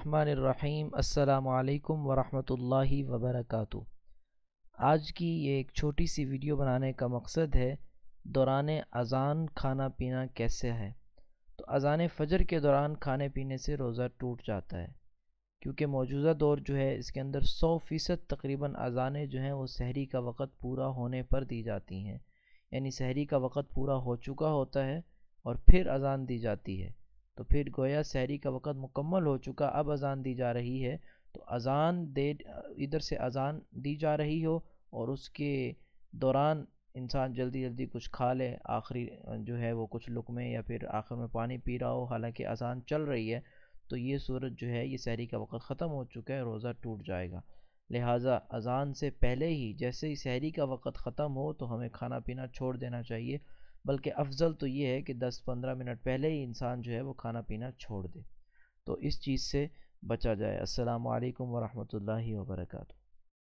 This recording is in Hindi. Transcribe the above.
अस्सलाम वालेकुम वरहमतुल्लाहि व आज की ये एक छोटी सी वीडियो बनाने का मकसद है दौरान अज़ान खाना पीना कैसे है तो अज़ान फ़जर के दौरान खाने पीने से रोज़ा टूट जाता है क्योंकि मौजूदा दौर जो है इसके अंदर सौ फ़ीसद तकरीबन अज़ानें जो हैं वो शहरी का वक़्त पूरा होने पर दी जाती हैं यानी शहरी का वक़्त पूरा हो चुका होता है और फिर अज़ान दी जाती है तो फिर गोया सहरी का वक़्त मुकम्मल हो चुका अब अज़ान दी जा रही है तो अज़ान दे इधर से अज़ान दी जा रही हो और उसके दौरान इंसान जल्दी जल्दी कुछ खा ले आखिरी जो है वो कुछ लुकमे या फिर आखिर में पानी पी रहा हो हालांकि अज़ान चल रही है तो ये सूरत जो है ये सहरी का वक़्त ख़त्म हो चुका है रोज़ा टूट जाएगा लिहाजा अज़ान से पहले ही जैसे ही सहरी का वक़्त ख़त्म हो तो हमें खाना पीना छोड़ देना चाहिए बल्कि अफजल तो ये है कि 10-15 मिनट पहले ही इंसान जो है वो खाना पीना छोड़ दे तो इस चीज़ से बचा जाए असलकम वरहमल वर्का